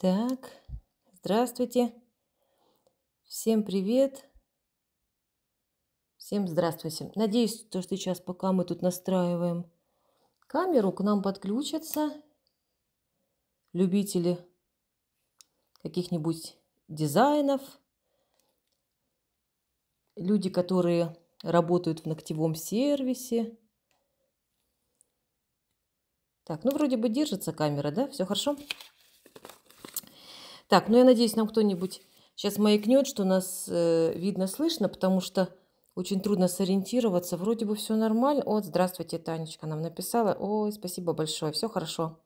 Так, здравствуйте. Всем привет. Всем здравствуйте. Надеюсь, то, что сейчас, пока мы тут настраиваем камеру, к нам подключатся любители каких-нибудь дизайнов, люди, которые работают в ногтевом сервисе. Так, ну вроде бы держится камера, да? Все хорошо? Так, ну я надеюсь, нам кто-нибудь сейчас маякнет, что нас э, видно, слышно, потому что очень трудно сориентироваться. Вроде бы все нормально. Вот, здравствуйте, Танечка нам написала. Ой, спасибо большое, все хорошо.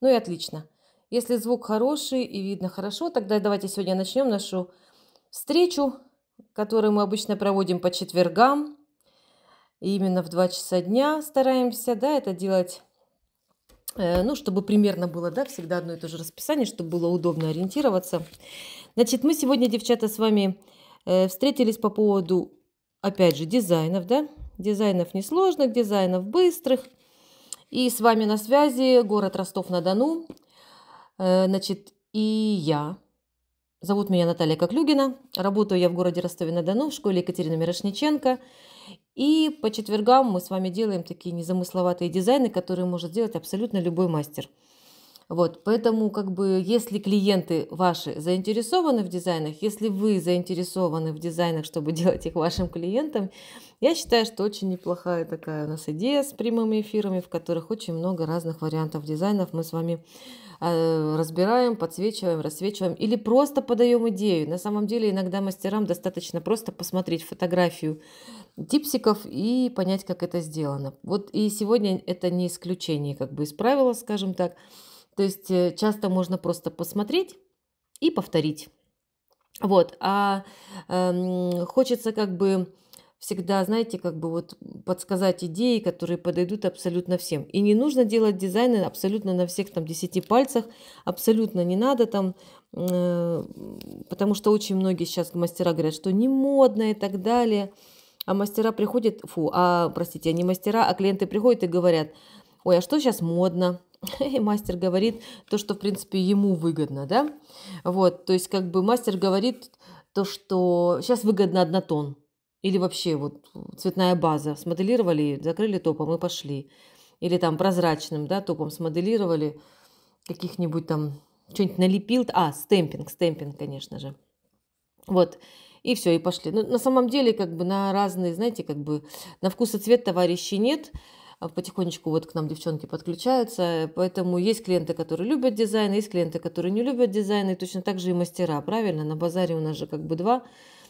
Ну и отлично. Если звук хороший и видно хорошо, тогда давайте сегодня начнем нашу встречу, которую мы обычно проводим по четвергам. И именно в 2 часа дня стараемся да, это делать Э, ну, чтобы примерно было, да, всегда одно и то же расписание, чтобы было удобно ориентироваться. Значит, мы сегодня, девчата, с вами э, встретились по поводу, опять же, дизайнов, да, дизайнов несложных, дизайнов быстрых. И с вами на связи город Ростов-на-Дону, э, значит, и я. Зовут меня Наталья Коклюгина, работаю я в городе Ростове-на-Дону в школе Екатерины Мирошниченко. И по четвергам мы с вами делаем такие незамысловатые дизайны, которые может делать абсолютно любой мастер. Вот, поэтому, как бы, если клиенты ваши заинтересованы в дизайнах, если вы заинтересованы в дизайнах, чтобы делать их вашим клиентам, я считаю, что очень неплохая такая у нас идея с прямыми эфирами, в которых очень много разных вариантов дизайнов мы с вами э, разбираем, подсвечиваем, рассвечиваем или просто подаем идею. На самом деле иногда мастерам достаточно просто посмотреть фотографию типсиков и понять, как это сделано. Вот и сегодня это не исключение, как бы из правила, скажем так. То есть э, часто можно просто посмотреть и повторить. Вот, а э, хочется как бы всегда, знаете, как бы вот подсказать идеи, которые подойдут абсолютно всем. И не нужно делать дизайны абсолютно на всех там 10 пальцах, абсолютно не надо там, э, потому что очень многие сейчас мастера говорят, что не модно и так далее. А мастера приходят, фу, а, простите, они а мастера, а клиенты приходят и говорят, ой, а что сейчас модно? И мастер говорит то, что, в принципе, ему выгодно, да? Вот, то есть, как бы мастер говорит то, что сейчас выгодно однотон. Или вообще вот цветная база. Смоделировали, закрыли топом и пошли. Или там прозрачным, да, топом смоделировали каких-нибудь там, что-нибудь налепил. А, стемпинг, стемпинг, конечно же. Вот, и все, и пошли. Но ну, на самом деле, как бы на разные, знаете, как бы на вкус и цвет товарищей нет. Нет а, потихонечку вот к нам девчонки подключаются, поэтому есть клиенты, которые любят дизайн, есть клиенты, которые не любят дизайн, и точно так же и мастера, правильно? На базаре у нас же как бы два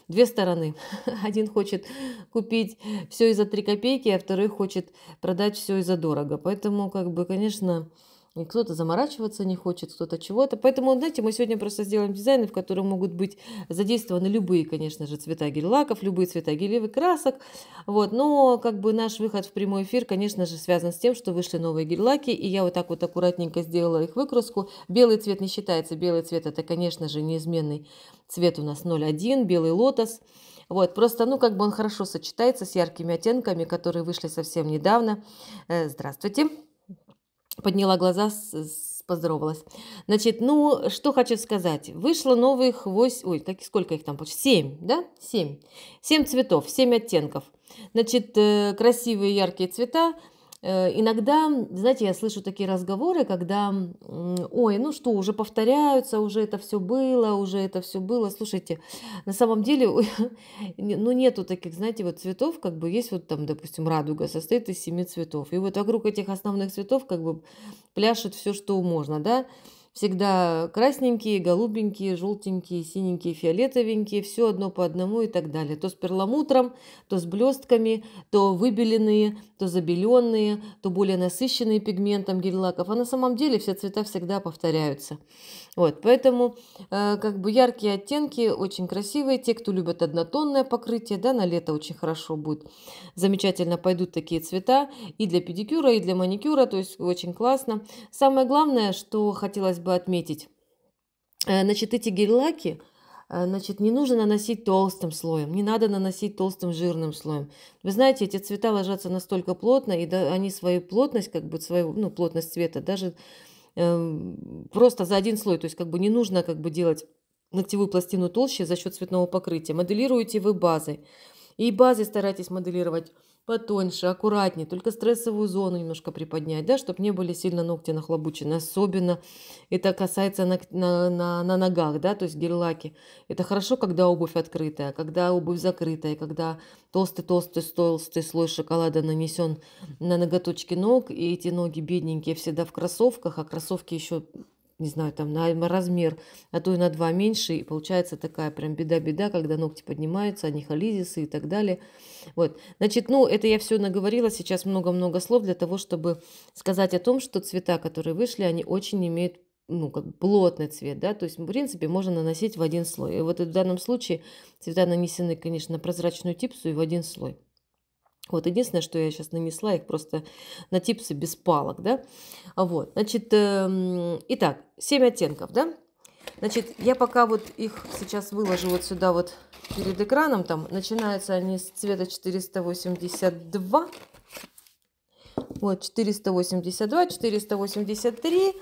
две стороны. Один хочет купить все и за три копейки, а второй хочет продать все и за дорого. Поэтому, как бы, конечно, и кто-то заморачиваться не хочет, кто-то чего-то. Поэтому, знаете, мы сегодня просто сделаем дизайны, в которых могут быть задействованы любые, конечно же, цвета гель-лаков, любые цвета гелевых красок. Вот. Но как бы наш выход в прямой эфир, конечно же, связан с тем, что вышли новые гель-лаки, и я вот так вот аккуратненько сделала их выкраску. Белый цвет не считается, белый цвет это, конечно же, неизменный цвет у нас 0,1, белый лотос. Вот, просто, ну, как бы он хорошо сочетается с яркими оттенками, которые вышли совсем недавно. Э, здравствуйте! подняла глаза, поздоровалась. Значит, ну, что хочу сказать. Вышло новых 8, ой, как, сколько их там? Семь, да? Семь, семь цветов, семь оттенков. Значит, э, красивые яркие цвета. Э, иногда, знаете, я слышу такие разговоры, когда, ой, ну что, уже повторяются, уже это все было, уже это все было. Слушайте, на самом деле, ну нету таких, знаете, вот цветов, как бы есть вот там, допустим, радуга состоит из семи цветов. И вот вокруг этих основных цветов как бы пляшет все, что можно, да. Всегда красненькие, голубенькие, желтенькие, синенькие, фиолетовенькие, все одно по одному и так далее. То с перламутром, то с блестками, то выбеленные, то забеленные, то более насыщенные пигментом гель-лаков. А на самом деле все цвета всегда повторяются. Вот, поэтому э, как бы яркие оттенки, очень красивые. Те, кто любят однотонное покрытие, да, на лето очень хорошо будет. Замечательно пойдут такие цвета и для педикюра, и для маникюра, то есть очень классно. Самое главное, что хотелось бы отметить, э, значит, эти гель-лаки э, – значит, не нужно наносить толстым слоем, не надо наносить толстым жирным слоем. Вы знаете, эти цвета ложатся настолько плотно, и да, они свою плотность, как бы свою, ну, плотность цвета даже Эм, просто за один слой, то есть как бы не нужно как бы делать ногтевую пластину толще за счет цветного покрытия. Моделируете вы базой. И базы старайтесь моделировать потоньше, аккуратнее, только стрессовую зону немножко приподнять, да, чтобы не были сильно ногти нахлобучены. Особенно это касается на, на, на, на ногах, да, то есть гель-лаки. Это хорошо, когда обувь открытая, когда обувь закрытая, когда толстый-толстый толстый слой шоколада нанесен на ноготочки ног, и эти ноги бедненькие всегда в кроссовках, а кроссовки еще не знаю, там на размер, а то и на два меньше, и получается такая прям беда-беда, когда ногти поднимаются, они а холизисы и так далее. Вот, значит, ну, это я все наговорила, сейчас много-много слов для того, чтобы сказать о том, что цвета, которые вышли, они очень имеют ну, как плотный цвет, да, то есть, в принципе, можно наносить в один слой. И вот в данном случае цвета нанесены, конечно, на прозрачную типсу и в один слой. Вот, единственное, что я сейчас нанесла их просто на типсы без палок, да. Вот, значит, э, итак, 7 оттенков, да. Значит, я пока вот их сейчас выложу вот сюда вот перед экраном, там, начинаются они с цвета 482, вот, 482, 483,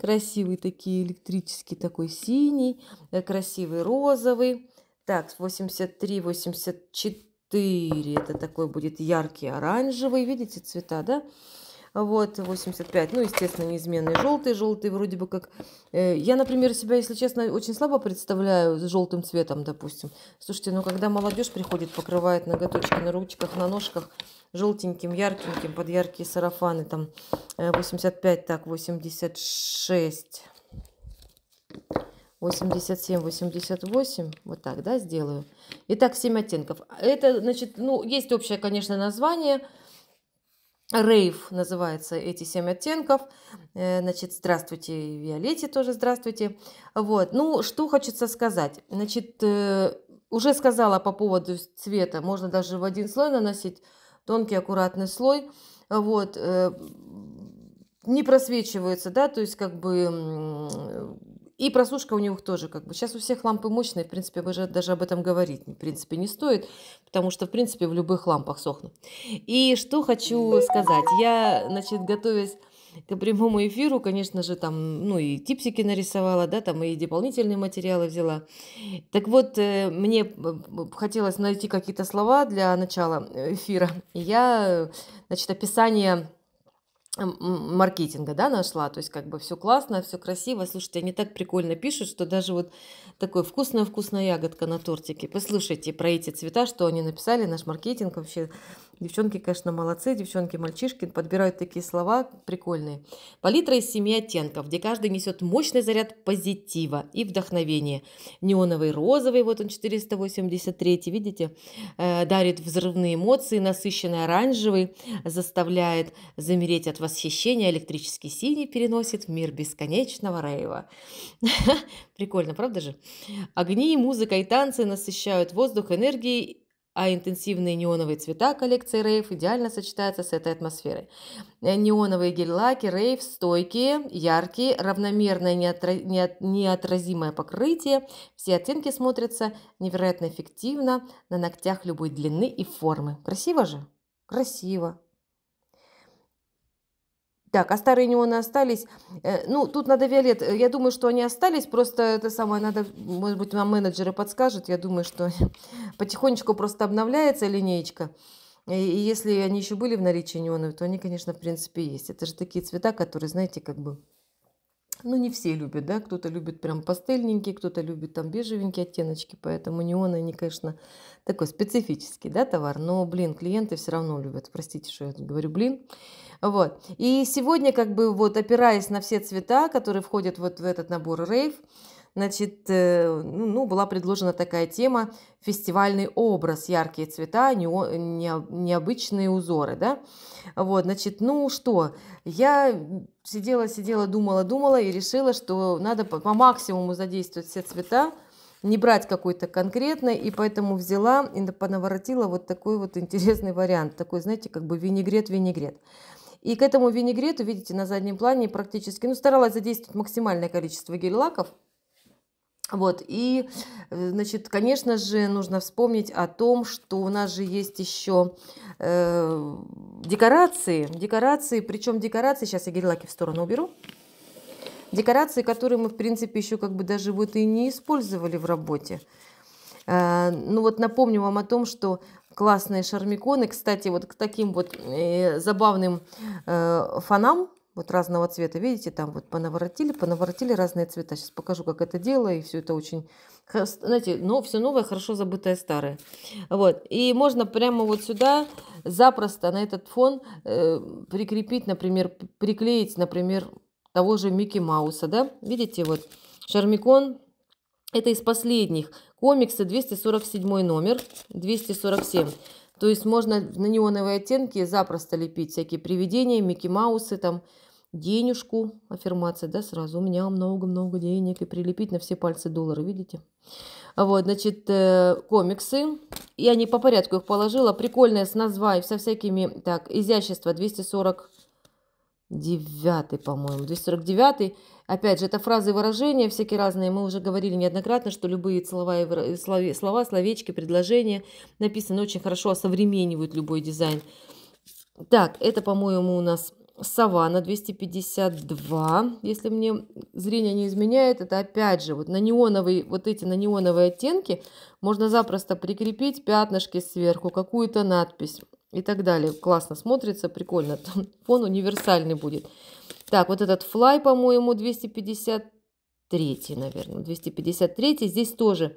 красивый такие электрический такой синий, э, красивый розовый, так, 83, 84, 4. Это такой будет яркий оранжевый. Видите цвета, да? Вот, 85. Ну, естественно, неизменный желтый. Желтый вроде бы как... Э, я, например, себя, если честно, очень слабо представляю с желтым цветом, допустим. Слушайте, ну, когда молодежь приходит, покрывает ноготочки на ручках, на ножках желтеньким, яркеньким, под яркие сарафаны, там, 85, э, так, 86... 87-88. Вот так, да, сделаю. Итак, 7 оттенков. Это, значит, ну, есть общее, конечно, название. Рейв называется эти семь оттенков. Э, значит, здравствуйте, Виолетте тоже здравствуйте. Вот, ну, что хочется сказать. Значит, э, уже сказала по поводу цвета. Можно даже в один слой наносить тонкий аккуратный слой. Вот, э, не просвечивается, да, то есть как бы и просушка у них тоже как бы. Сейчас у всех лампы мощные, в принципе, уже даже об этом говорить, в принципе, не стоит, потому что, в принципе, в любых лампах сохнут. И что хочу сказать. Я, значит, готовясь к прямому эфиру, конечно же, там, ну, и типсики нарисовала, да, там, и дополнительные материалы взяла. Так вот, э, мне э, хотелось найти какие-то слова для начала э, эфира. я, значит, описание маркетинга, да, нашла, то есть как бы все классно, все красиво, слушайте, они так прикольно пишут, что даже вот такой вкусная-вкусная ягодка на тортике, послушайте про эти цвета, что они написали, наш маркетинг вообще Девчонки, конечно, молодцы, девчонки, мальчишки подбирают такие слова прикольные. Палитра из семи оттенков, где каждый несет мощный заряд позитива и вдохновения. Неоновый розовый, вот он 483, видите, э, дарит взрывные эмоции, насыщенный оранжевый заставляет замереть от восхищения, электрический синий переносит в мир бесконечного рейва. Прикольно, правда же? Огни, музыка и танцы насыщают воздух энергией а интенсивные неоновые цвета коллекции Рейв идеально сочетаются с этой атмосферой. Э, неоновые гель-лаки Рейв стойкие, яркие, равномерное неотразимое покрытие. Все оттенки смотрятся невероятно эффективно на ногтях любой длины и формы. Красиво же? Красиво. Так, а старые неоны остались. Э, ну, тут надо Виолет. Э, я думаю, что они остались. Просто это самое надо, может быть, нам менеджеры подскажут. Я думаю, что потихонечку просто обновляется линеечка. И если они еще были в наличии неонов, то они, конечно, в принципе, есть. Это же такие цвета, которые, знаете, как бы ну, не все любят, да, кто-то любит прям пастельненький, кто-то любит там бежевенькие оттеночки, поэтому неоны, они, конечно, такой специфический, да, товар, но, блин, клиенты все равно любят, простите, что я говорю, блин. Вот, и сегодня, как бы, вот, опираясь на все цвета, которые входят вот в этот набор рейв, значит, э, ну, ну, была предложена такая тема «Фестивальный образ. Яркие цвета, не необычные узоры». Да? Вот, значит, ну что, я сидела, сидела, думала, думала и решила, что надо по, по максимуму задействовать все цвета, не брать какой-то конкретный, и поэтому взяла и понаворотила вот такой вот интересный вариант, такой, знаете, как бы винегрет-винегрет. И к этому винегрету, видите, на заднем плане практически, ну, старалась задействовать максимальное количество гель-лаков, вот, и, э, значит, конечно же, нужно вспомнить о том, что у нас же есть еще э, декорации, декорации, причем декорации, сейчас я гель-лаки в сторону уберу, декорации, которые мы, в принципе, еще как бы даже вот и не использовали в работе. Э, ну вот напомню вам о том, что классные шармиконы, кстати, вот к таким вот э, забавным э, фонам, вот разного цвета, видите, там вот понаворотили, понаворотили разные цвета. Сейчас покажу, как это делаю, и все это очень, знаете, но ну, все новое, хорошо забытое старое. Вот, и можно прямо вот сюда запросто на этот фон э, прикрепить, например, приклеить, например, того же Микки Мауса, да? Видите, вот Шармикон, это из последних, комиксы 247 номер, 247. То есть можно на неоновые оттенки запросто лепить всякие привидения, Микки Маусы, там, денежку, аффирмация, да, сразу. У меня много-много денег и прилепить на все пальцы доллары, видите? Вот, значит, э, комиксы. Я не по порядку их положила. Прикольные с названием, со всякими, так, изящество 249, по-моему, 249. Опять же, это фразы и выражения всякие разные. Мы уже говорили неоднократно, что любые слова, и слова, слова словечки, предложения написаны очень хорошо, осовременивают любой дизайн. Так, это, по-моему, у нас сова на 252. Если мне зрение не изменяет, это опять же вот на неоновые, вот эти на неоновые оттенки можно запросто прикрепить пятнышки сверху, какую-то надпись и так далее. Классно смотрится, прикольно. Фон универсальный будет. Так, вот этот флай, по-моему, 253, наверное, 253. Здесь тоже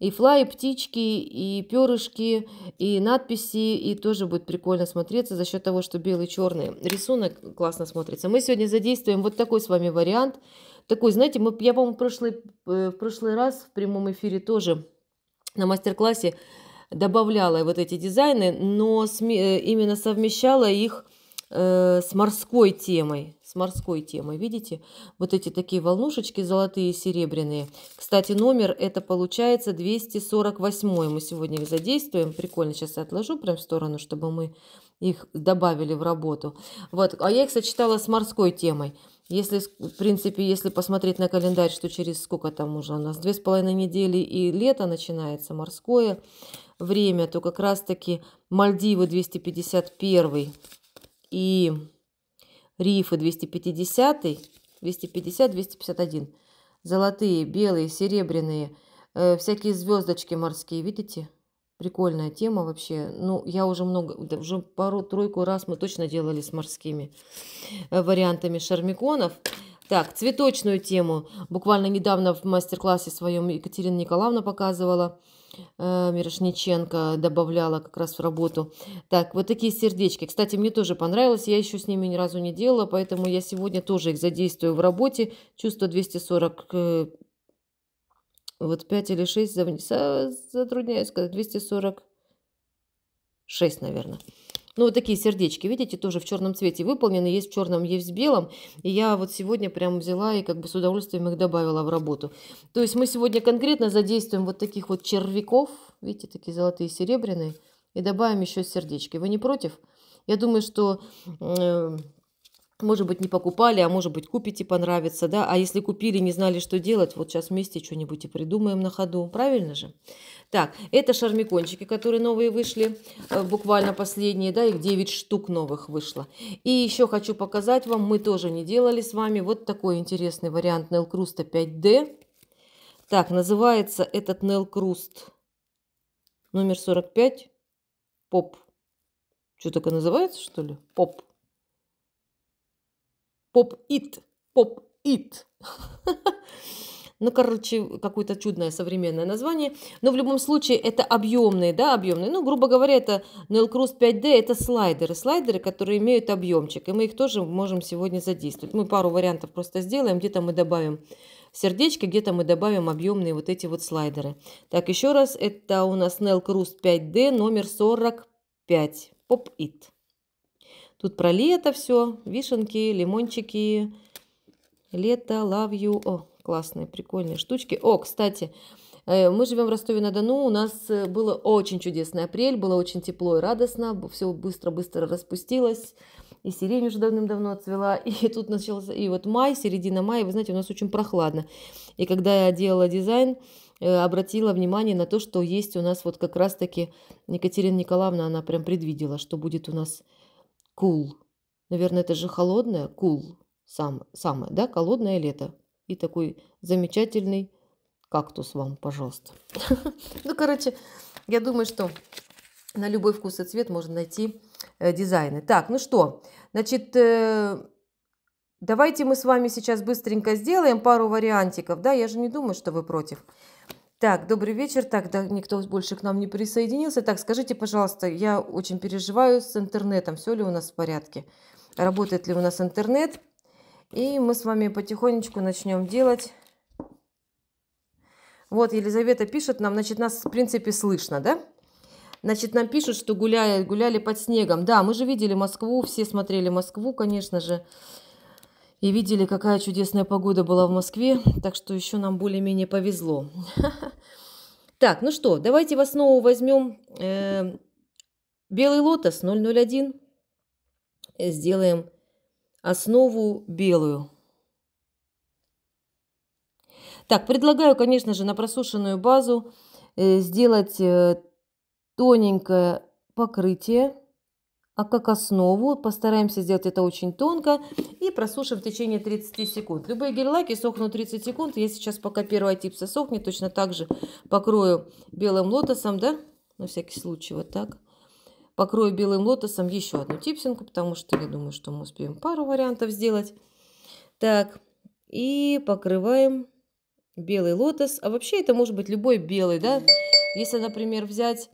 и флай, и птички, и перышки, и надписи, и тоже будет прикольно смотреться за счет того, что белый черный рисунок классно смотрится. Мы сегодня задействуем вот такой с вами вариант. Такой, знаете, мы, я, по-моему, в прошлый, э, в прошлый раз в прямом эфире тоже на мастер-классе добавляла вот эти дизайны, но э, именно совмещала их Э, с морской темой. С морской темой, видите? Вот эти такие волнушечки золотые, серебряные. Кстати, номер это получается 248. Мы сегодня их задействуем. Прикольно, сейчас я отложу прям в сторону, чтобы мы их добавили в работу. Вот, а я их сочетала с морской темой. Если, в принципе, если посмотреть на календарь, что через сколько там уже у нас, две с половиной недели и лето начинается, морское время, то как раз-таки Мальдивы 251 и рифы 250, 250, 251. Золотые, белые, серебряные, э, всякие звездочки морские, видите? Прикольная тема вообще. Ну, я уже много, уже пару-тройку раз мы точно делали с морскими э, вариантами шармиконов. Так, цветочную тему. Буквально недавно в мастер-классе своем Екатерина Николаевна показывала. Э, Мирошниченко добавляла как раз в работу. Так, вот такие сердечки. Кстати, мне тоже понравилось. Я еще с ними ни разу не делала, поэтому я сегодня тоже их задействую в работе. Чувство 240... Э, вот 5 или 6, затрудняюсь сказать, 246, наверное. Ну, вот такие сердечки, видите, тоже в черном цвете выполнены, есть в черном, есть в белом. И я вот сегодня прям взяла и как бы с удовольствием их добавила в работу. То есть мы сегодня конкретно задействуем вот таких вот червяков, видите, такие золотые серебряные, и добавим еще сердечки. Вы не против? Я думаю, что... Э может быть, не покупали, а может быть, купите, понравится, да? А если купили, не знали, что делать, вот сейчас вместе что-нибудь и придумаем на ходу, правильно же? Так, это шармикончики, которые новые вышли, э, буквально последние, да, их 9 штук новых вышло. И еще хочу показать вам, мы тоже не делали с вами, вот такой интересный вариант Nail Круста 5D. Так, называется этот Nail Круст номер 45, поп. Что, такое называется, что ли? Поп. Поп-ит, поп-ит. Ну, короче, какое-то чудное современное название. Но в любом случае это объемные, да, объемные. Ну, грубо говоря, это Nail Cruz 5D, это слайдеры. Слайдеры, которые имеют объемчик. И мы их тоже можем сегодня задействовать. Мы пару вариантов просто сделаем. Где-то мы добавим сердечки, где-то мы добавим объемные вот эти вот слайдеры. Так, еще раз, это у нас Nail Cruz 5D номер 45. Pop It. Тут про лето все, вишенки, лимончики, лето, love you. О, классные, прикольные штучки. О, кстати, э, мы живем в Ростове-на-Дону, у нас э, было очень чудесный апрель, было очень тепло и радостно, все быстро-быстро распустилось, и сирень уже давным-давно отцвела, и тут начался, и вот май, середина мая, вы знаете, у нас очень прохладно. И когда я делала дизайн, э, обратила внимание на то, что есть у нас вот как раз-таки Екатерина Николаевна, она прям предвидела, что будет у нас Кул. Наверное, это же холодное, кул, сам, самое, да, холодное лето. И такой замечательный кактус вам, пожалуйста. Ну, короче, я думаю, что на любой вкус и цвет можно найти э, дизайны. Так, ну что, значит, э, давайте мы с вами сейчас быстренько сделаем пару вариантиков, да, я же не думаю, что вы против. Так, добрый вечер. Так, да, никто больше к нам не присоединился. Так, скажите, пожалуйста, я очень переживаю с интернетом. Все ли у нас в порядке? Работает ли у нас интернет? И мы с вами потихонечку начнем делать. Вот Елизавета пишет нам, значит, нас в принципе слышно, да? Значит, нам пишут, что гуляли, гуляли под снегом. Да, мы же видели Москву, все смотрели Москву, конечно же и видели, какая чудесная погода была в Москве, так что еще нам более-менее повезло. Так, ну что, давайте в основу возьмем э, белый лотос 001, сделаем основу белую. Так, предлагаю, конечно же, на просушенную базу э, сделать э, тоненькое покрытие а как основу. Постараемся сделать это очень тонко и просушим в течение 30 секунд. Любые гель-лаки сохнут 30 секунд. Я сейчас, пока первая типса сохнет, точно так же покрою белым лотосом, да, на всякий случай, вот так. Покрою белым лотосом еще одну типсинку, потому что я думаю, что мы успеем пару вариантов сделать. Так, и покрываем белый лотос. А вообще это может быть любой белый, да. Если, например, взять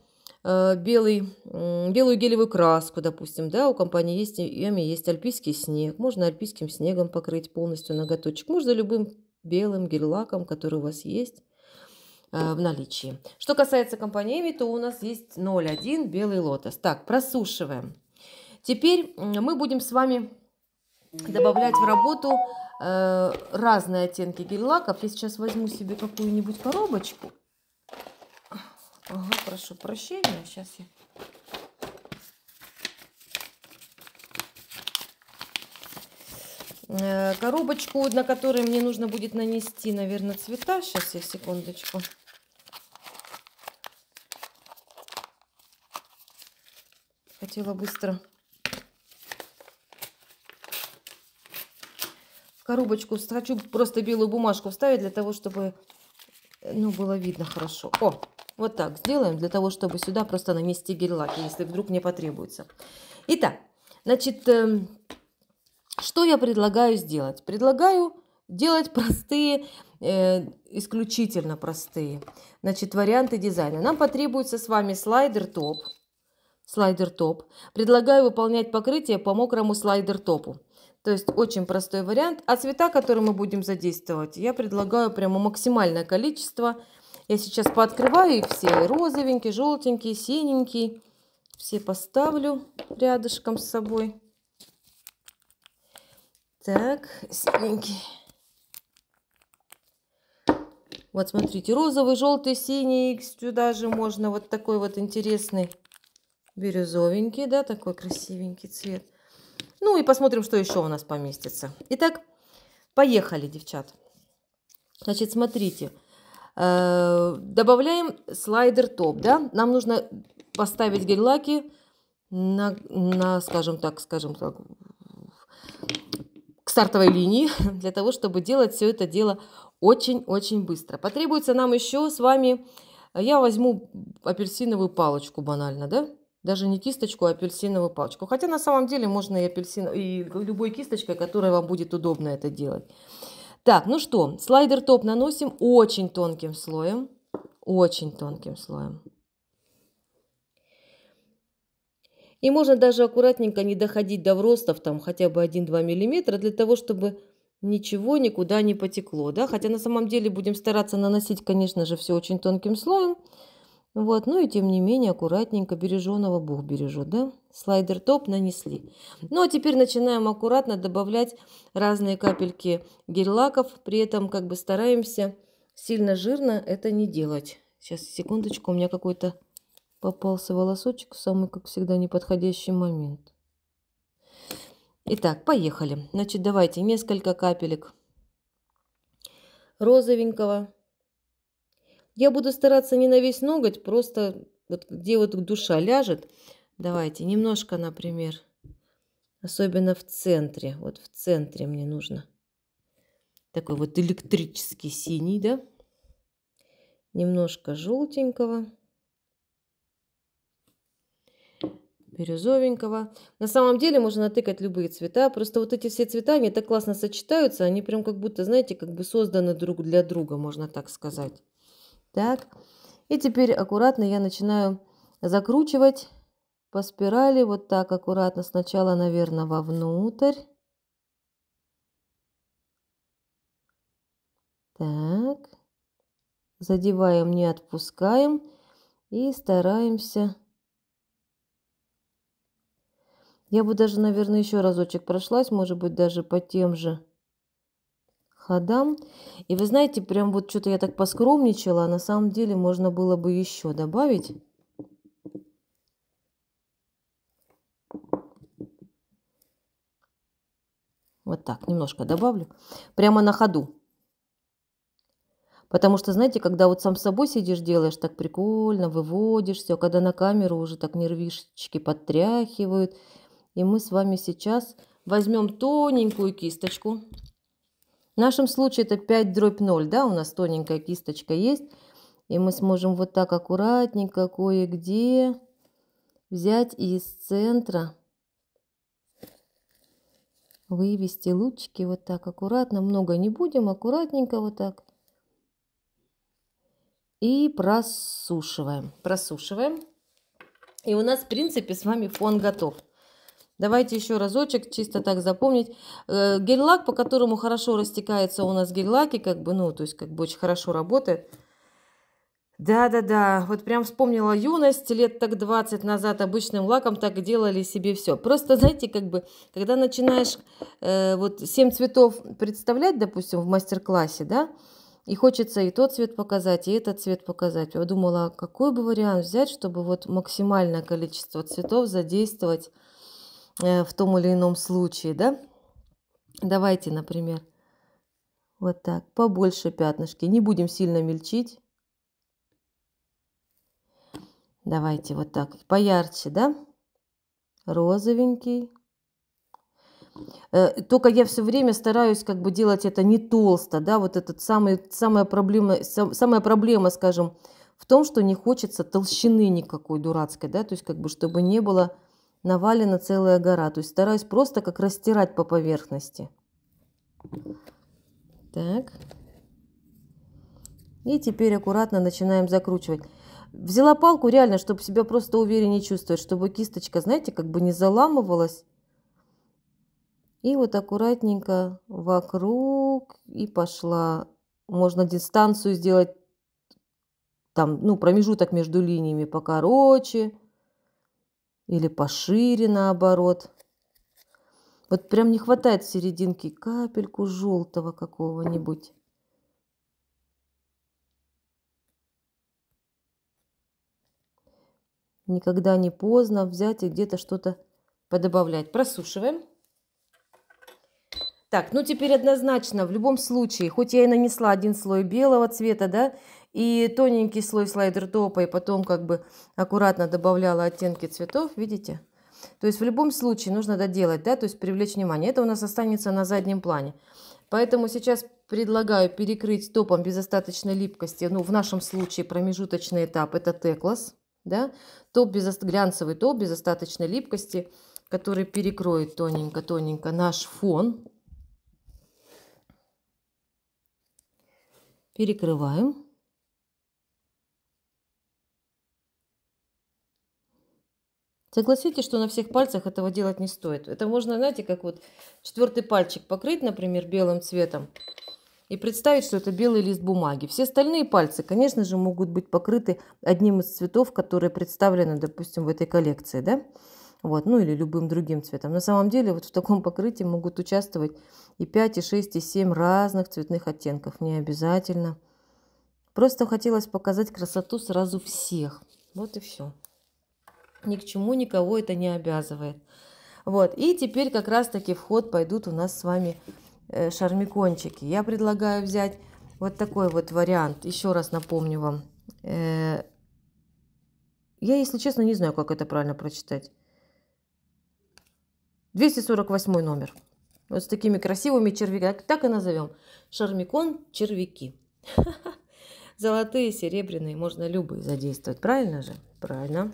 Э, белый, белую гелевую краску, допустим, да, у компании есть, Эми есть альпийский снег, можно альпийским снегом покрыть полностью ноготочек, можно любым белым гель-лаком, который у вас есть э, в наличии. Что касается компании Эми, то у нас есть 0,1 белый лотос. Так, просушиваем. Теперь мы будем с вами добавлять в работу э, разные оттенки гель-лаков. Я сейчас возьму себе какую-нибудь коробочку – Ага, прошу прощения. Сейчас я... Э, коробочку, на которой мне нужно будет нанести, наверное, цвета. Сейчас я секундочку. Хотела быстро в коробочку хочу просто белую бумажку вставить для того, чтобы э, ну, было видно хорошо. О, вот так сделаем, для того, чтобы сюда просто нанести гель-лаки, если вдруг мне потребуется. Итак, значит, эм, что я предлагаю сделать? Предлагаю делать простые, э, исключительно простые, значит, варианты дизайна. Нам потребуется с вами слайдер-топ. Слайдер-топ. Предлагаю выполнять покрытие по мокрому слайдер-топу. То есть очень простой вариант. А цвета, которые мы будем задействовать, я предлагаю прямо максимальное количество – я сейчас пооткрываю их все. розовенькие, желтенькие, синенькие, Все поставлю рядышком с собой. Так, синенький. Вот смотрите, розовый, желтый, синий. Сюда же можно вот такой вот интересный бирюзовенький, да, такой красивенький цвет. Ну и посмотрим, что еще у нас поместится. Итак, поехали, девчат. Значит, смотрите. Смотрите. Э, добавляем слайдер топ, да? Нам нужно поставить гель-лаки на, на, скажем так, скажем так, к стартовой линии, для того, чтобы делать все это дело очень-очень быстро. Потребуется нам еще с вами, я возьму апельсиновую палочку банально, да? Даже не кисточку, а апельсиновую палочку. Хотя на самом деле можно и апельсин, и любой кисточкой, которая вам будет удобно это делать. Так, ну что, слайдер топ наносим очень тонким слоем. Очень тонким слоем. И можно даже аккуратненько не доходить до вростов, там хотя бы 1-2 миллиметра, для того, чтобы ничего никуда не потекло. Да? Хотя на самом деле будем стараться наносить, конечно же, все очень тонким слоем. Вот, ну и тем не менее аккуратненько береженого Бог бережет, да? слайдер топ нанесли. Ну а теперь начинаем аккуратно добавлять разные капельки гель-лаков, при этом как бы стараемся сильно жирно это не делать. Сейчас, секундочку, у меня какой-то попался волосочек в самый, как всегда, неподходящий момент. Итак, поехали. Значит, давайте несколько капелек розовенького. Я буду стараться не на весь ноготь, просто вот где вот душа ляжет – Давайте немножко, например, особенно в центре. Вот в центре мне нужно такой вот электрический синий, да? Немножко желтенького. бирюзовенького. На самом деле можно натыкать любые цвета, просто вот эти все цвета, они так классно сочетаются, они прям как будто, знаете, как бы созданы друг для друга, можно так сказать. Так, и теперь аккуратно я начинаю закручивать по спирали вот так аккуратно сначала, наверное, вовнутрь. Так. Задеваем, не отпускаем и стараемся. Я бы даже, наверное, еще разочек прошлась, может быть, даже по тем же ходам. И вы знаете, прям вот что-то я так поскромничала, а на самом деле можно было бы еще добавить. Вот так, немножко добавлю. Прямо на ходу. Потому что, знаете, когда вот сам с собой сидишь, делаешь так прикольно, выводишь все, когда на камеру уже так нервишечки подтряхивают. И мы с вами сейчас возьмем тоненькую кисточку. В нашем случае это 5 дробь 0, да, у нас тоненькая кисточка есть. И мы сможем вот так аккуратненько кое-где взять из центра вывести лучики вот так аккуратно, много не будем, аккуратненько вот так. И просушиваем, просушиваем. И у нас, в принципе, с вами фон готов. Давайте еще разочек, чисто так запомнить. Э, гель-лак, по которому хорошо растекается у нас гель-лаки, как бы, ну, то есть, как бы очень хорошо работает – да-да-да, вот прям вспомнила юность, лет так 20 назад обычным лаком так делали себе все. Просто, знаете, как бы, когда начинаешь э, вот семь цветов представлять, допустим, в мастер-классе, да, и хочется и тот цвет показать, и этот цвет показать. Я думала, а какой бы вариант взять, чтобы вот максимальное количество цветов задействовать э, в том или ином случае, да. Давайте, например, вот так, побольше пятнышки, не будем сильно мельчить. Давайте вот так, поярче, да? Розовенький. Э, только я все время стараюсь как бы делать это не толсто, да, вот этот самый, самая, проблема, самая проблема, скажем, в том, что не хочется толщины никакой дурацкой, да, то есть как бы чтобы не было навалена целая гора, то есть стараюсь просто как растирать по поверхности. Так. И теперь аккуратно начинаем закручивать. Взяла палку реально, чтобы себя просто увереннее чувствовать, чтобы кисточка, знаете, как бы не заламывалась. И вот аккуратненько вокруг и пошла. Можно дистанцию сделать, там, ну, промежуток между линиями покороче или пошире наоборот. Вот прям не хватает в серединке капельку желтого какого-нибудь. Никогда не поздно взять и где-то что-то подобавлять. Просушиваем. Так, ну теперь однозначно, в любом случае, хоть я и нанесла один слой белого цвета, да, и тоненький слой слайдер топа, и потом как бы аккуратно добавляла оттенки цветов, видите? То есть в любом случае нужно доделать, да, то есть привлечь внимание. Это у нас останется на заднем плане. Поэтому сейчас предлагаю перекрыть топом без остаточной липкости, ну в нашем случае промежуточный этап это теклас да, топ без, глянцевый топ без остаточной липкости, который перекроет тоненько-тоненько наш фон. Перекрываем. Согласитесь, что на всех пальцах этого делать не стоит. Это можно, знаете, как вот четвертый пальчик покрыть, например, белым цветом и представить, что это белый лист бумаги. Все остальные пальцы, конечно же, могут быть покрыты одним из цветов, которые представлены, допустим, в этой коллекции, да? Вот, ну или любым другим цветом. На самом деле вот в таком покрытии могут участвовать и 5, и 6, и 7 разных цветных оттенков. Не обязательно. Просто хотелось показать красоту сразу всех. Вот и все. Ни к чему никого это не обязывает. Вот, и теперь как раз-таки в ход пойдут у нас с вами Э, шармикончики. Я предлагаю взять вот такой вот вариант. Еще раз напомню вам. Э, я, если честно, не знаю, как это правильно прочитать. 248 номер. Вот с такими красивыми червяками. Так и назовем. Шармикон червяки. Золотые, серебряные. Можно любые задействовать. Правильно же? Правильно.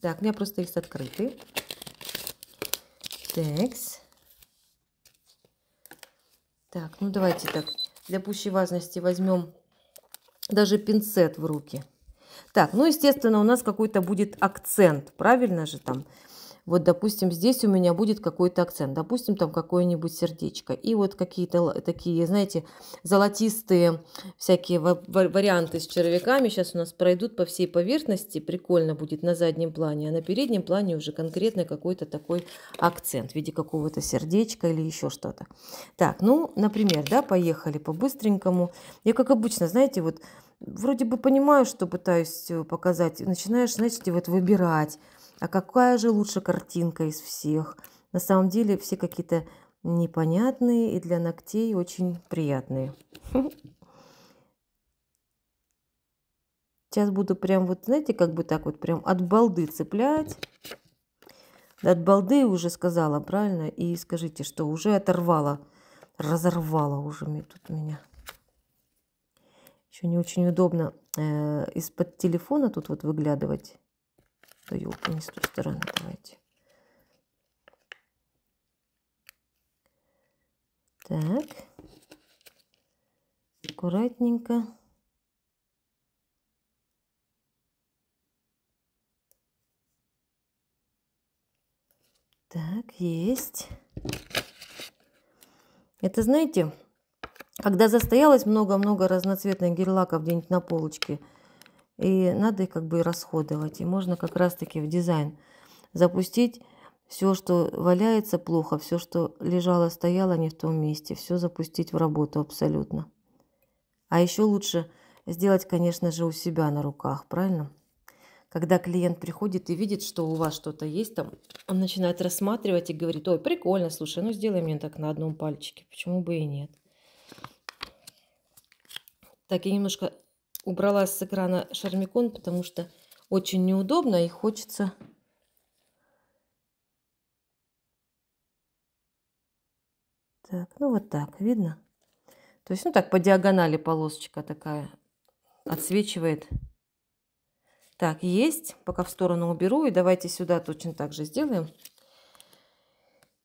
Так, у меня просто есть открыты. Текс. Так, ну давайте так, для пущей важности возьмем даже пинцет в руки. Так, ну, естественно, у нас какой-то будет акцент, правильно же там? вот, допустим, здесь у меня будет какой-то акцент, допустим, там какое-нибудь сердечко. И вот какие-то такие, знаете, золотистые всякие варианты с червяками сейчас у нас пройдут по всей поверхности. Прикольно будет на заднем плане, а на переднем плане уже конкретно какой-то такой акцент в виде какого-то сердечка или еще что-то. Так, ну, например, да, поехали по-быстренькому. Я, как обычно, знаете, вот вроде бы понимаю, что пытаюсь э, показать, начинаешь, знаете, вот выбирать, а какая же лучше картинка из всех. На самом деле все какие-то непонятные и для ногтей очень приятные. Сейчас буду прям вот, знаете, как бы так вот прям от балды цеплять. От балды уже сказала, правильно? И скажите, что уже оторвала, разорвала уже мне тут меня. Еще не очень удобно э, из-под телефона тут вот выглядывать. То елка не с той стороны, давайте. Так. Аккуратненько. Так, есть. Это, знаете, когда застоялось много-много разноцветных гель-лаков где-нибудь на полочке – и надо их как бы расходовать. И можно как раз-таки в дизайн запустить все, что валяется плохо, все, что лежало, стояло не в том месте, все запустить в работу абсолютно. А еще лучше сделать, конечно же, у себя на руках, правильно? Когда клиент приходит и видит, что у вас что-то есть там, он начинает рассматривать и говорит, ой, прикольно, слушай, ну сделай мне так на одном пальчике, почему бы и нет. Так, я немножко убрала с экрана шармикон, потому что очень неудобно и хочется Так, ну вот так, видно? То есть, ну так, по диагонали полосочка такая отсвечивает. Так, есть. Пока в сторону уберу. И давайте сюда точно так же сделаем.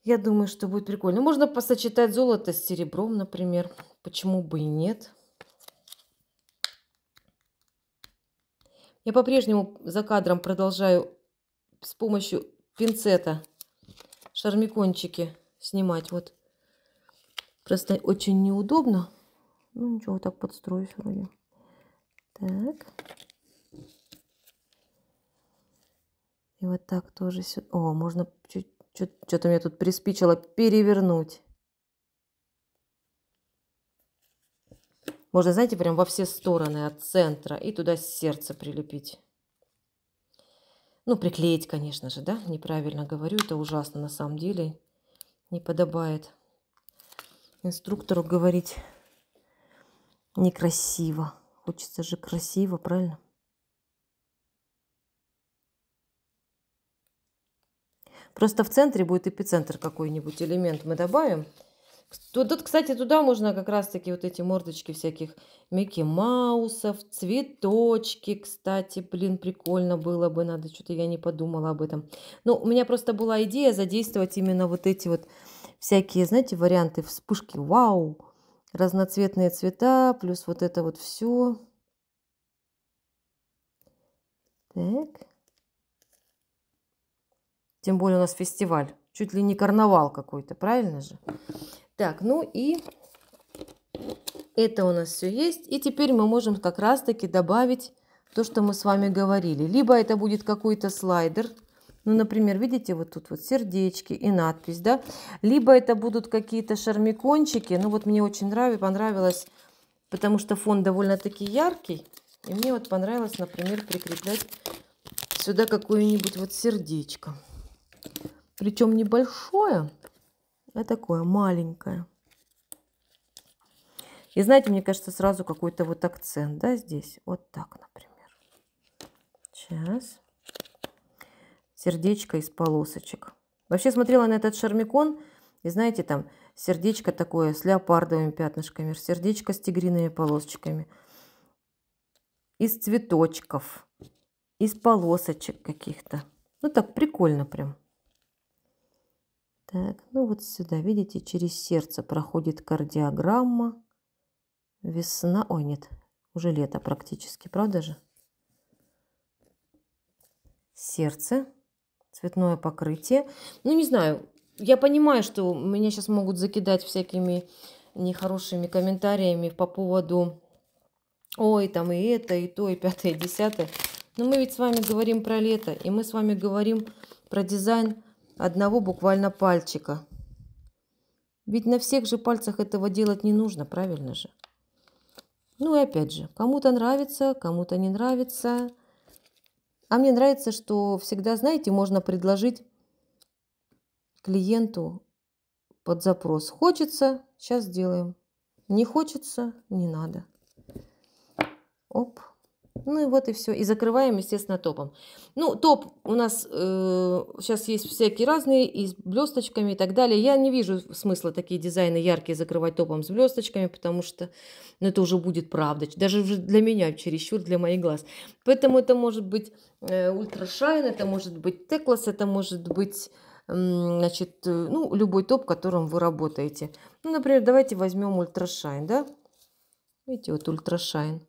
Я думаю, что будет прикольно. Можно посочетать золото с серебром, например. Почему бы и нет? Я по-прежнему за кадром продолжаю с помощью пинцета шармикончики снимать. Вот просто очень неудобно. Ну ничего, вот так подстроюсь вроде. Так. И вот так тоже сюда. О, можно чуть-чуть, что-то мне тут приспичило перевернуть. Можно, знаете, прям во все стороны, от центра и туда сердце прилепить. Ну, приклеить, конечно же, да? Неправильно говорю, это ужасно на самом деле. Не подобает инструктору говорить некрасиво. Хочется же красиво, правильно? Просто в центре будет эпицентр какой-нибудь элемент мы добавим – Тут, кстати, туда можно как раз-таки вот эти мордочки всяких Микки Маусов, цветочки, кстати, блин, прикольно было бы, надо, что-то я не подумала об этом. Ну, у меня просто была идея задействовать именно вот эти вот всякие, знаете, варианты вспышки, вау, разноцветные цвета, плюс вот это вот все. Так. Тем более у нас фестиваль чуть ли не карнавал какой-то, правильно же? Так, ну и это у нас все есть. И теперь мы можем как раз-таки добавить то, что мы с вами говорили. Либо это будет какой-то слайдер, ну, например, видите, вот тут вот сердечки и надпись, да? Либо это будут какие-то шармикончики. Ну, вот мне очень нравится, понравилось, потому что фон довольно-таки яркий. И мне вот понравилось, например, прикреплять сюда какое-нибудь вот сердечко. Причем небольшое, а такое маленькое. И знаете, мне кажется, сразу какой-то вот акцент, да, здесь. Вот так, например. Сейчас. Сердечко из полосочек. Вообще смотрела на этот шармикон, и знаете, там сердечко такое с леопардовыми пятнышками, сердечко с тигриными полосочками. Из цветочков, из полосочек каких-то. Ну так прикольно прям. Так, ну вот сюда, видите, через сердце проходит кардиограмма. Весна, ой, нет, уже лето практически, правда же? Сердце, цветное покрытие. Ну, не знаю, я понимаю, что меня сейчас могут закидать всякими нехорошими комментариями по поводу ой, там и это, и то, и пятое, и десятое. Но мы ведь с вами говорим про лето, и мы с вами говорим про дизайн одного буквально пальчика. Ведь на всех же пальцах этого делать не нужно, правильно же? Ну и опять же, кому-то нравится, кому-то не нравится. А мне нравится, что всегда, знаете, можно предложить клиенту под запрос. Хочется, сейчас сделаем. Не хочется, не надо. Оп. Ну и вот и все. И закрываем, естественно, топом. Ну, топ у нас э, сейчас есть всякие разные, и с блесточками и так далее. Я не вижу смысла такие дизайны яркие закрывать топом с блесточками, потому что ну, это уже будет правда. Даже для меня, чересчур для моих глаз. Поэтому это может быть э, ультрашайн, это может быть теклас, это может быть значит, э, ну, любой топ, которым вы работаете. Ну, например, давайте возьмем ультрашайн, да? Видите, вот ультрашайн.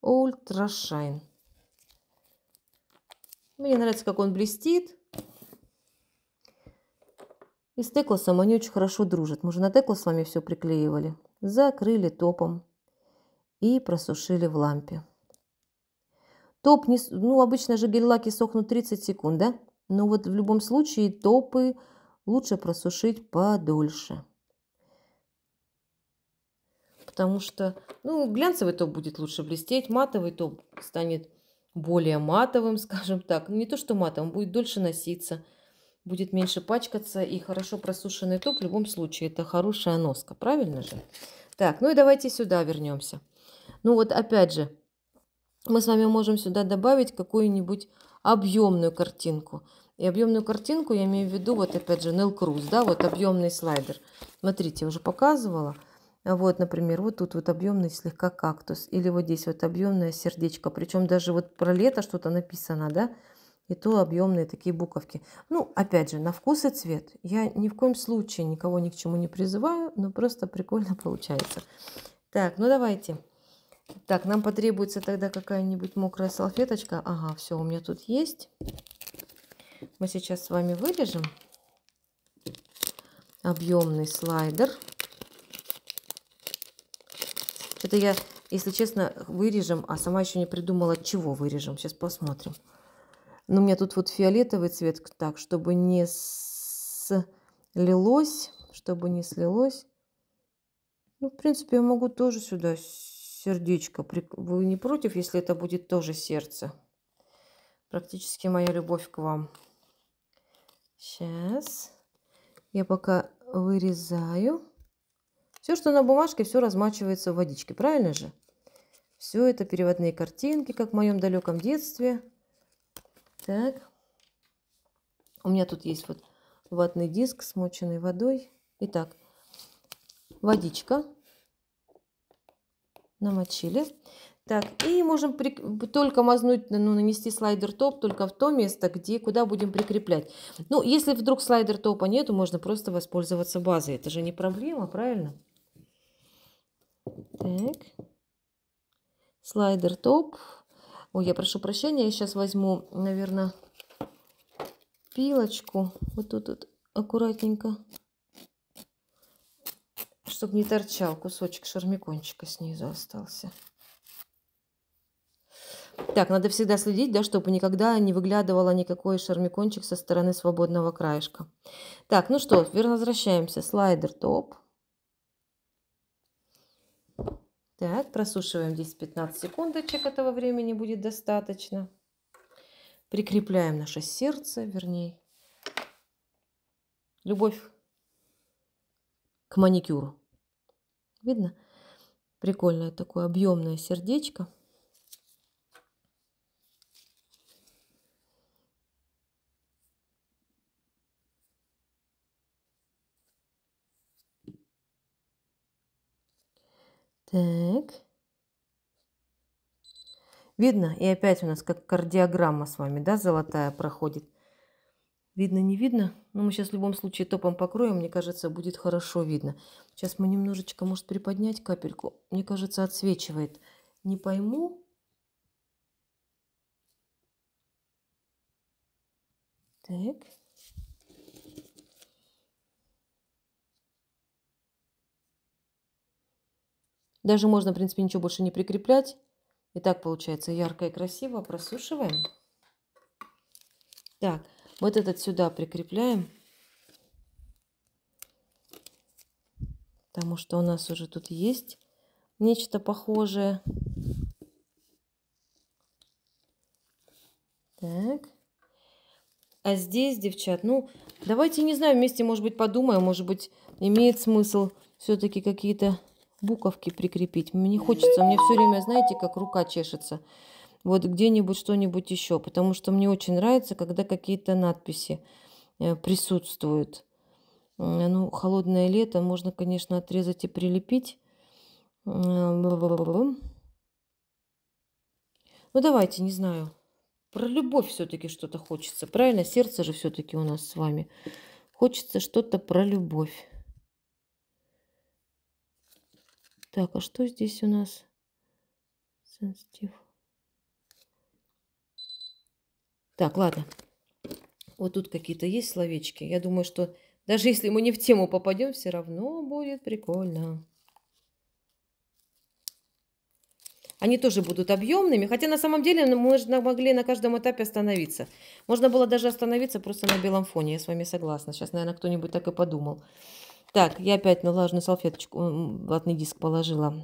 Ультрашайн. Мне нравится, как он блестит. И с Теклосом они очень хорошо дружат. Мы же на Теклос с вами все приклеивали. Закрыли топом и просушили в лампе. Топ, не, ну, обычно же гель-лаки сохнут 30 секунд, да? Но вот в любом случае топы лучше просушить подольше потому что, ну, глянцевый топ будет лучше блестеть, матовый топ станет более матовым, скажем так. Ну, не то, что матовым, будет дольше носиться, будет меньше пачкаться, и хорошо просушенный топ в любом случае, это хорошая носка, правильно же? Так, ну и давайте сюда вернемся. Ну вот опять же, мы с вами можем сюда добавить какую-нибудь объемную картинку. И объемную картинку я имею в виду, вот опять же, Nel Cruz, да, вот объемный слайдер. Смотрите, я уже показывала. Вот, например, вот тут вот объемный слегка кактус. Или вот здесь вот объемное сердечко. Причем даже вот про лето что-то написано, да? И то объемные такие буковки. Ну, опять же, на вкус и цвет. Я ни в коем случае никого ни к чему не призываю, но просто прикольно получается. Так, ну давайте. Так, нам потребуется тогда какая-нибудь мокрая салфеточка. Ага, все, у меня тут есть. Мы сейчас с вами вырежем объемный слайдер. Что-то я, если честно, вырежем, а сама еще не придумала, чего вырежем. Сейчас посмотрим. Но у меня тут вот фиолетовый цвет, так, чтобы не слилось, чтобы не слилось. Ну, в принципе, я могу тоже сюда сердечко. Вы не против, если это будет тоже сердце? Практически моя любовь к вам. Сейчас. Я пока вырезаю. Все, что на бумажке, все размачивается в водичке, правильно же? Все это переводные картинки, как в моем далеком детстве. Так. У меня тут есть вот ватный диск, смоченный водой. Итак, водичка намочили. Так, и можем при... только мазнуть, ну, нанести слайдер топ только в то место, где, куда будем прикреплять. Ну, если вдруг слайдер топа нету, можно просто воспользоваться базой. Это же не проблема, правильно? Так. Слайдер топ. Ой, я прошу прощения, я сейчас возьму, наверное, пилочку. Вот тут вот аккуратненько. Чтобы не торчал кусочек шармикончика снизу остался. Так, надо всегда следить, да, чтобы никогда не выглядывало никакой шармикончик со стороны свободного краешка. Так, ну что, возвращаемся. Слайдер топ. Так, просушиваем 10-15 секундочек, этого времени будет достаточно. Прикрепляем наше сердце, вернее, любовь к маникюру. Видно? Прикольное такое объемное сердечко. Так. Видно? И опять у нас как кардиограмма с вами, да, золотая проходит. Видно, не видно? Ну, мы сейчас в любом случае топом покроем, мне кажется, будет хорошо видно. Сейчас мы немножечко, может, приподнять капельку. Мне кажется, отсвечивает. Не пойму. Так. Даже можно, в принципе, ничего больше не прикреплять. И так получается ярко и красиво. Просушиваем. Так, вот этот сюда прикрепляем. Потому что у нас уже тут есть нечто похожее. Так. А здесь, девчат, ну, давайте, не знаю, вместе, может быть, подумаем. Может быть, имеет смысл все-таки какие-то буковки прикрепить. Мне хочется, мне все время, знаете, как рука чешется. Вот где-нибудь что-нибудь еще, потому что мне очень нравится, когда какие-то надписи э, присутствуют. Ну, холодное лето, можно, конечно, отрезать и прилепить. Ну, давайте, не знаю. Про любовь все-таки что-то хочется. Правильно, сердце же все-таки у нас с вами. Хочется что-то про любовь. Так, а что здесь у нас? Сенситив. Так, ладно. Вот тут какие-то есть словечки. Я думаю, что даже если мы не в тему попадем, все равно будет прикольно. Они тоже будут объемными, хотя на самом деле ну, мы же могли на каждом этапе остановиться. Можно было даже остановиться просто на белом фоне, я с вами согласна. Сейчас, наверное, кто-нибудь так и подумал. Так, я опять на влажную салфеточку, ватный диск положила.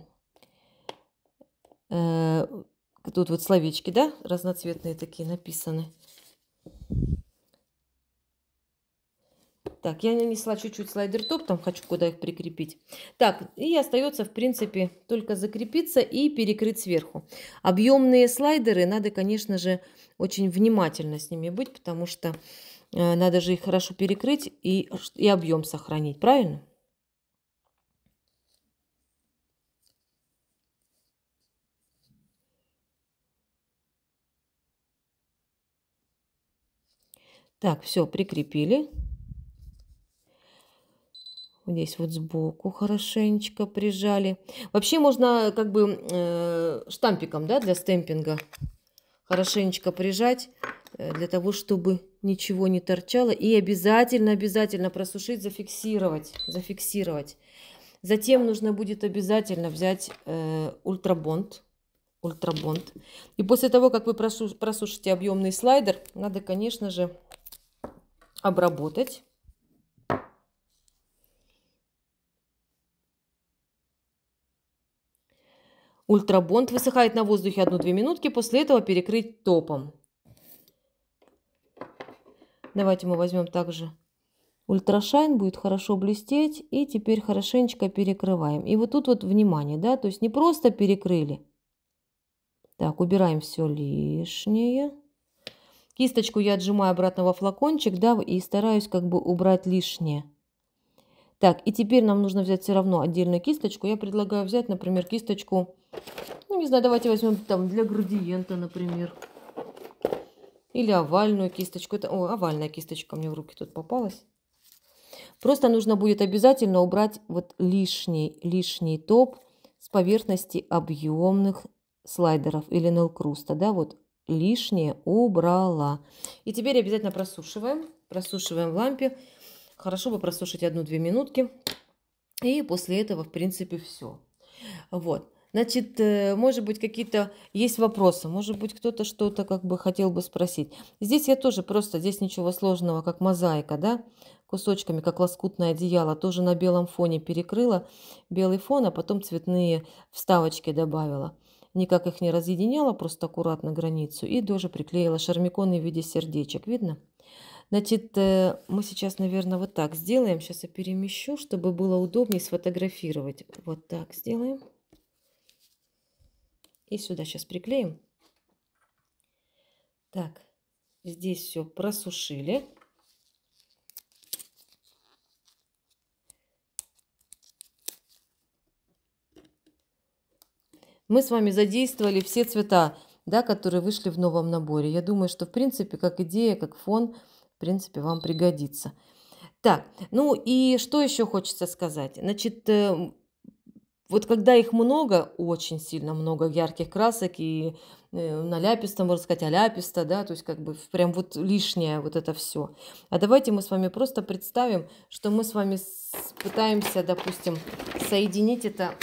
Э, тут вот словечки, да, разноцветные такие написаны. Так, я нанесла чуть-чуть слайдер топ, там хочу куда их прикрепить. Так, и остается, в принципе, только закрепиться и перекрыть сверху. Объемные слайдеры надо, конечно же, очень внимательно с ними быть, потому что Э, надо же их хорошо перекрыть и, и объем сохранить, правильно? Так, все, прикрепили. Здесь вот сбоку хорошенечко прижали. Вообще можно э, как бы э, штампиком, да, для стемпинга хорошенечко прижать Э, для того, чтобы ничего не торчало. И обязательно-обязательно просушить, зафиксировать. зафиксировать. Затем нужно будет обязательно взять э, ультрабонд. Ультрабонд. И после того, как вы просуш просушите объемный слайдер, надо, конечно же, обработать. Ультрабонд высыхает на воздухе 1-2 минутки, после этого перекрыть топом. Давайте мы возьмем также ультрашайн, будет хорошо блестеть. И теперь хорошенечко перекрываем. И вот тут вот внимание, да, то есть не просто перекрыли. Так, убираем все лишнее. Кисточку я отжимаю обратно во флакончик, да, и стараюсь как бы убрать лишнее. Так, и теперь нам нужно взять все равно отдельную кисточку. Я предлагаю взять, например, кисточку, ну, не знаю, давайте возьмем там для градиента, например. Или овальную кисточку. Это, о, овальная кисточка мне в руки тут попалась. Просто нужно будет обязательно убрать вот лишний, лишний топ с поверхности объемных слайдеров или нелкруста, да, вот лишнее убрала. И теперь обязательно просушиваем, просушиваем в лампе. Хорошо бы просушить одну-две минутки. И после этого, в принципе, все. Вот. Значит, э, может быть, какие-то есть вопросы, может быть, кто-то что-то как бы хотел бы спросить. Здесь я тоже просто, здесь ничего сложного, как мозаика, да, кусочками, как лоскутное одеяло, тоже на белом фоне перекрыла, белый фон, а потом цветные вставочки добавила. Никак их не разъединяла, просто аккуратно границу и тоже приклеила шармиконы в виде сердечек, видно? Значит, э, мы сейчас, наверное, вот так сделаем. Сейчас я перемещу, чтобы было удобнее сфотографировать. Вот так сделаем. И сюда сейчас приклеим. Так, здесь все просушили. Мы с вами задействовали все цвета, да, которые вышли в новом наборе. Я думаю, что в принципе, как идея, как фон, в принципе, вам пригодится. Так, ну и что еще хочется сказать? Значит, э, вот когда их много, очень сильно много ярких красок и э, на наляписто, можно сказать, аляписто, да, то есть как бы прям вот лишнее вот это все. А давайте мы с вами просто представим, что мы с вами пытаемся, допустим, соединить это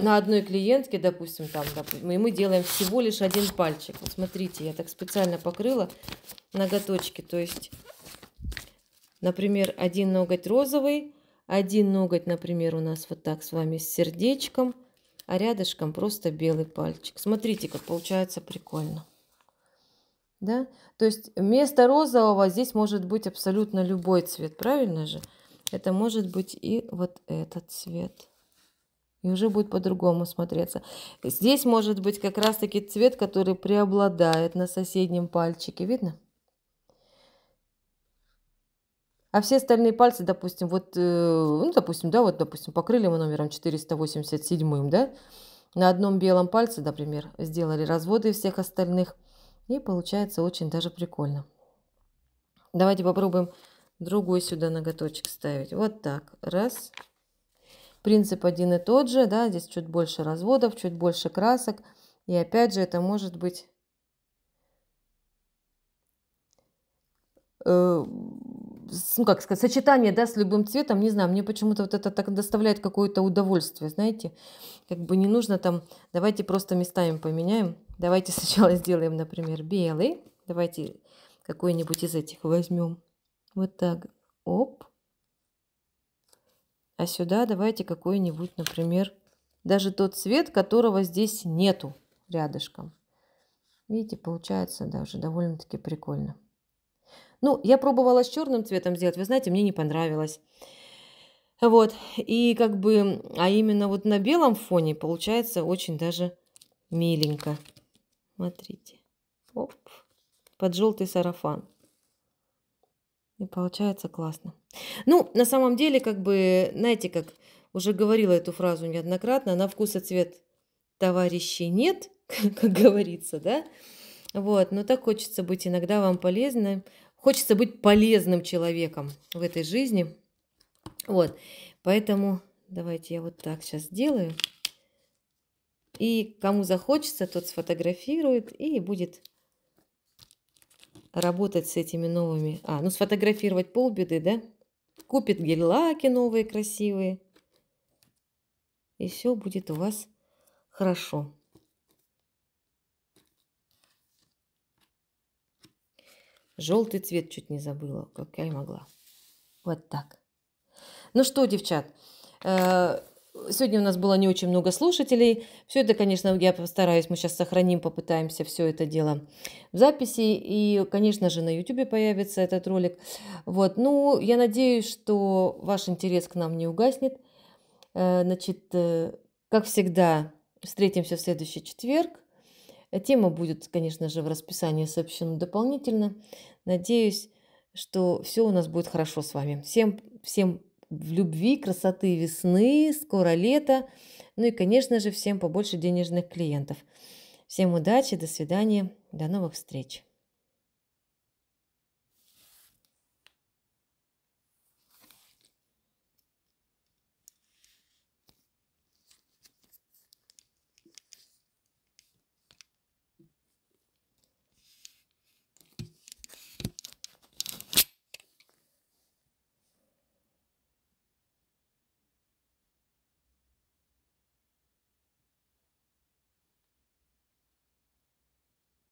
на одной клиентке, допустим, там, допустим, и мы делаем всего лишь один пальчик. Вот смотрите, я так специально покрыла ноготочки, то есть, например, один ноготь розовый, один ноготь, например, у нас вот так с вами с сердечком, а рядышком просто белый пальчик. Смотрите, как получается прикольно. Да? То есть вместо розового здесь может быть абсолютно любой цвет, правильно же? Это может быть и вот этот цвет. И уже будет по-другому смотреться. Здесь может быть как раз-таки цвет, который преобладает на соседнем пальчике. Видно? А все остальные пальцы, допустим, вот, э, ну, допустим, да, вот, допустим, покрыли мы номером 487, да, на одном белом пальце, например, сделали разводы всех остальных, и получается очень даже прикольно. Давайте попробуем другой сюда ноготочек ставить. Вот так, раз. Принцип один и тот же, да, здесь чуть больше разводов, чуть больше красок, и опять же это может быть э, ну как сказать, сочетание, да, с любым цветом, не знаю, мне почему-то вот это так доставляет какое-то удовольствие, знаете, как бы не нужно там, давайте просто местами поменяем, давайте сначала сделаем, например, белый, давайте какой-нибудь из этих возьмем, вот так, оп, а сюда давайте какой-нибудь, например, даже тот цвет, которого здесь нету рядышком. Видите, получается даже довольно-таки прикольно. Ну, я пробовала с черным цветом сделать, вы знаете, мне не понравилось. Вот, и как бы, а именно вот на белом фоне получается очень даже миленько. Смотрите. Оп, под желтый сарафан. И получается классно. Ну, на самом деле, как бы, знаете, как уже говорила эту фразу неоднократно, на вкус и цвет товарищей нет, как говорится, да? Вот, но так хочется быть иногда вам полезным, Хочется быть полезным человеком в этой жизни. Вот, поэтому давайте я вот так сейчас сделаю. И кому захочется, тот сфотографирует и будет работать с этими новыми. А, ну сфотографировать полбеды, да? Купит гель-лаки новые красивые. И все будет у вас хорошо. Желтый цвет чуть не забыла, как я и могла. Вот так. Ну что, девчат, э, сегодня у нас было не очень много слушателей. Все это, конечно, я постараюсь, мы сейчас сохраним, попытаемся все это дело в записи. И, конечно же, на YouTube появится этот ролик. Вот, ну, я надеюсь, что ваш интерес к нам не угаснет. Э, значит, э, как всегда, встретимся в следующий четверг. Э, тема будет, конечно же, в расписании сообщена дополнительно. Надеюсь, что все у нас будет хорошо с вами. Всем, всем в любви, красоты весны, скоро лето. Ну и, конечно же, всем побольше денежных клиентов. Всем удачи, до свидания, до новых встреч.